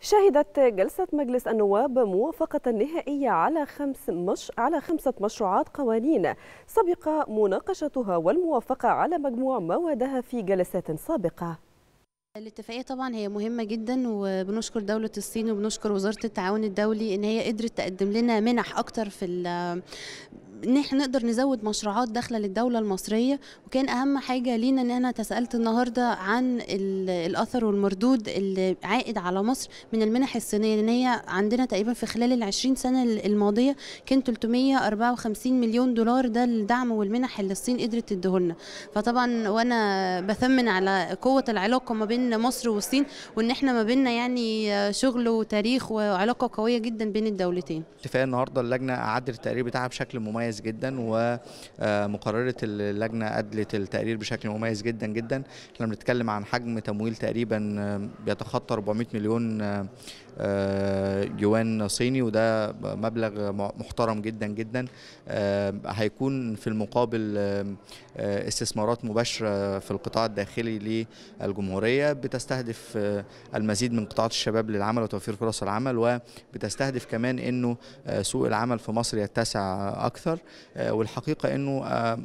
شهدت جلسة مجلس النواب موافقة نهائية على خمس مش على خمسة مشروعات قوانين سبق مناقشتها والموافقة على مجموع موادها في جلسات سابقة. الاتفاقيه طبعا هي مهمه جدا وبنشكر دوله الصين وبنشكر وزاره التعاون الدولي ان هي قدرت تقدم لنا منح اكتر في ان احنا نقدر نزود مشروعات داخله للدوله المصريه وكان اهم حاجه لينا ان انا تسالت النهارده عن الاثر والمردود اللي عائد على مصر من المنح الصينيه لان هي عندنا تقريبا في خلال ال 20 سنه الماضيه كان 354 مليون دولار ده الدعم والمنح اللي الصين قدرت تديهولنا فطبعا وانا بثمن على قوه العلاقه ما بين مصر والصين وان احنا ما بيننا يعني شغل وتاريخ وعلاقه قويه جدا بين الدولتين. اتفاق النهارده اللجنه اعدت التقرير بتاعها بشكل مميز مميز جدا ومقرره آه، اللجنه ادلت التقرير بشكل مميز جدا جدا احنا بنتكلم عن حجم تمويل تقريبا آه، بيتخطى 400 مليون آه، يوان آه، صيني وده مبلغ محترم جدا جدا آه، هيكون في المقابل آه، استثمارات مباشرة في القطاع الداخلي للجمهورية بتستهدف المزيد من قطاعات الشباب للعمل وتوفير فرص العمل وبتستهدف كمان انه سوق العمل في مصر يتسع اكثر والحقيقة انه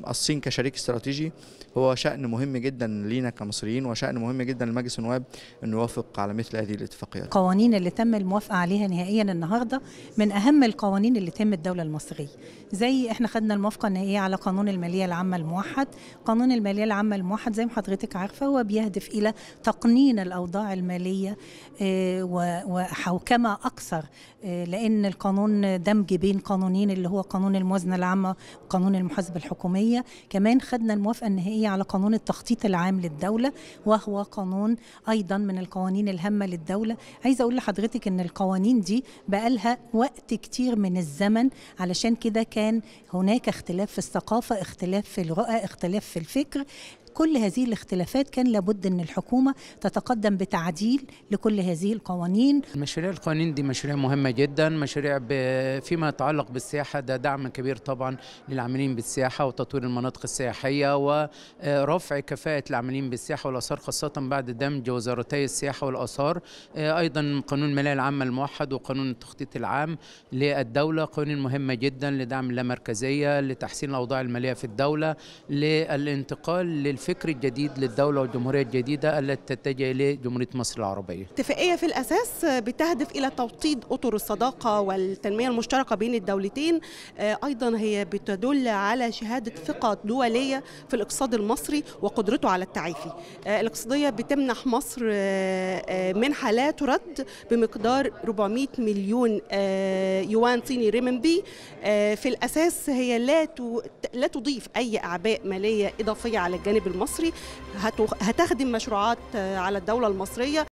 الصين كشريك استراتيجي هو شأن مهم جدا لينا كمصريين وشأن مهم جدا لمجلس النواب انه يوافق على مثل هذه الاتفاقيات. قوانين اللي تم تم الموافقه عليها نهائيا النهارده من اهم القوانين اللي تم الدوله المصريه زي احنا خدنا الموافقه النهائيه على قانون الماليه العامه الموحد قانون الماليه العامه الموحد زي ما حضرتك عارفه هو بيهدف الى تقنين الاوضاع الماليه آه، وحوكمه اكثر آه، لان القانون دمج بين قانونين اللي هو قانون الموازنه العامه وقانون المحاسبه الحكوميه كمان خدنا الموافقه النهائيه على قانون التخطيط العام للدوله وهو قانون ايضا من القوانين الهامه للدوله عايزه اقول لحضرتك حضرتك ان القوانين دي بقالها وقت كتير من الزمن علشان كده كان هناك اختلاف في الثقافه اختلاف في الرؤى اختلاف في الفكر كل هذه الاختلافات كان لابد ان الحكومه تتقدم بتعديل لكل هذه القوانين مشاريع القوانين دي مشاريع مهمه جدا مشاريع فيما يتعلق بالسياحه ده دعم كبير طبعا للعاملين بالسياحه وتطوير المناطق السياحيه ورفع آه، كفاءه العاملين بالسياحه والاثار خاصه بعد دمج وزارتي السياحه والاثار آه، ايضا قانون الماليه العامه الموحد وقانون التخطيط العام للدوله قوانين مهمه جدا لدعم اللامركزيه لتحسين الاوضاع الماليه في الدوله للانتقال لل الفكر الجديد للدولة والجمهورية الجديدة التي تتجه إليه جمهورية مصر العربية اتفاقية في الأساس بتهدف إلى توطيد أطر الصداقة والتنمية المشتركة بين الدولتين آه، أيضا هي بتدل على شهادة ثقة دولية في الاقتصاد المصري وقدرته على التعافي آه، الاقتصادية بتمنح مصر آه، منحة لا ترد بمقدار 400 مليون يوان صيني ريمبي في الأساس هي لا لا تضيف أي أعباء مالية إضافية على الجانب المصري هتخدم مشروعات آه، على الدولة المصرية